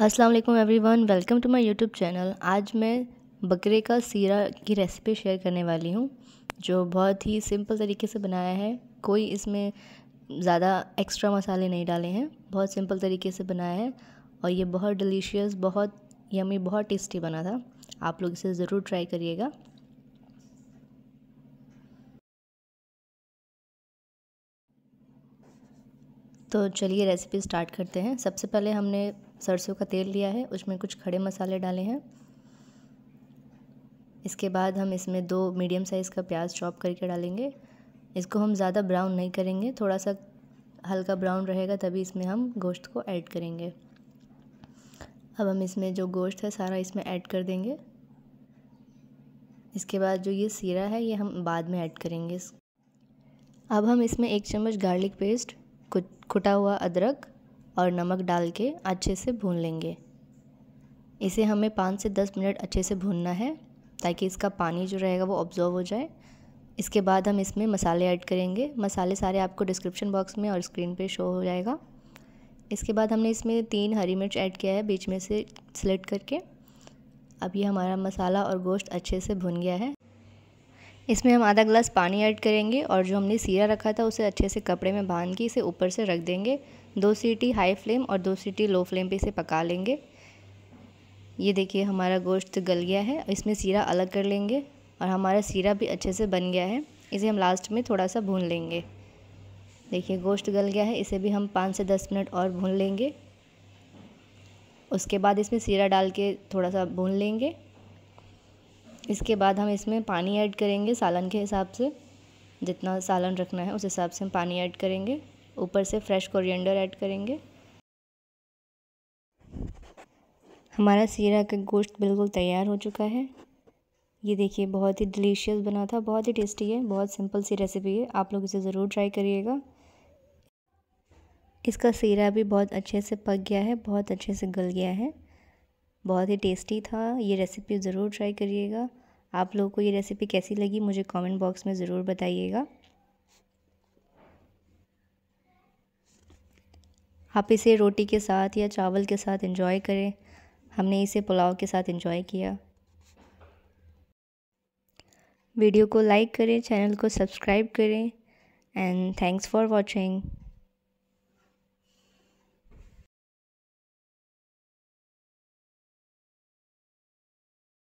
अस्सलाम everyone welcome to my YouTube channel आज मैं बकरे का सीरा की रेसिपी शेयर करने वाली हूँ जो बहुत ही सिंपल तरीके से बनाया है कोई इसमें ज़्यादा एक्स्ट्रा मसाले नहीं डाले हैं बहुत सिंपल तरीके से बनाया है और ये बहुत डिलीशियस बहुत यमी बहुत टेस्टी बना था आप लोग इसे ज़रूर ट्राई करिएगा तो चलिए रेसिपी स्टार्ट करते हैं सबसे पहले हमने सरसों का तेल लिया है उसमें कुछ खड़े मसाले डाले हैं इसके बाद हम इसमें दो मीडियम साइज़ का प्याज चॉप करके डालेंगे इसको हम ज़्यादा ब्राउन नहीं करेंगे थोड़ा सा हल्का ब्राउन रहेगा तभी इसमें हम गोश्त को ऐड करेंगे अब हम इसमें जो गोश्त है सारा इसमें ऐड कर देंगे इसके बाद जो ये सीरा है ये हम बाद में ऐड करेंगे अब हम इसमें एक चम्मच गार्लिक पेस्ट कुटा हुआ अदरक और नमक डाल के अच्छे से भून लेंगे इसे हमें पाँच से दस मिनट अच्छे से भूनना है ताकि इसका पानी जो रहेगा वो ऑब्जॉर्व हो जाए इसके बाद हम इसमें मसाले ऐड करेंगे मसाले सारे आपको डिस्क्रिप्शन बॉक्स में और स्क्रीन पे शो हो जाएगा इसके बाद हमने इसमें तीन हरी मिर्च ऐड किया है बीच में से सिलेक्ट करके अब ये हमारा मसाला और गोश्त अच्छे से भुन गया है इसमें हम आधा ग्लास पानी ऐड करेंगे और जो हमने सीरा रखा था उसे अच्छे से कपड़े में बांध के इसे ऊपर से रख देंगे दो सीटी हाई फ्लेम और दो सीटी लो फ्लेम पे इसे पका लेंगे ये देखिए हमारा गोश्त गल गया है इसमें सीरा अलग कर लेंगे और हमारा सीरा भी अच्छे से बन गया है इसे हम लास्ट में थोड़ा सा भून लेंगे देखिए गोश्त गल गया है इसे भी हम पाँच से दस मिनट और भून लेंगे उसके बाद इसमें सीरा डाल के थोड़ा सा भून लेंगे इसके बाद हम इसमें पानी ऐड करेंगे सालन के हिसाब से जितना सालन रखना है उस हिसाब से हम पानी ऐड करेंगे ऊपर से फ्रेश कोरिएंडर ऐड करेंगे हमारा सीरा का गोश्त बिल्कुल तैयार हो चुका है ये देखिए बहुत ही डिलीशियस बना था बहुत ही टेस्टी है बहुत सिंपल सी रेसिपी है आप लोग इसे ज़रूर ट्राई करिएगा इसका सीरा भी बहुत अच्छे से पक गया है बहुत अच्छे से गल गया है बहुत ही टेस्टी था ये रेसिपी ज़रूर ट्राई करिएगा आप लोगों को ये रेसिपी कैसी लगी मुझे कमेंट बॉक्स में ज़रूर बताइएगा आप इसे रोटी के साथ या चावल के साथ इंजॉय करें हमने इसे पुलाव के साथ इंजॉय किया वीडियो को लाइक करें चैनल को सब्सक्राइब करें एंड थैंक्स फॉर वॉचिंग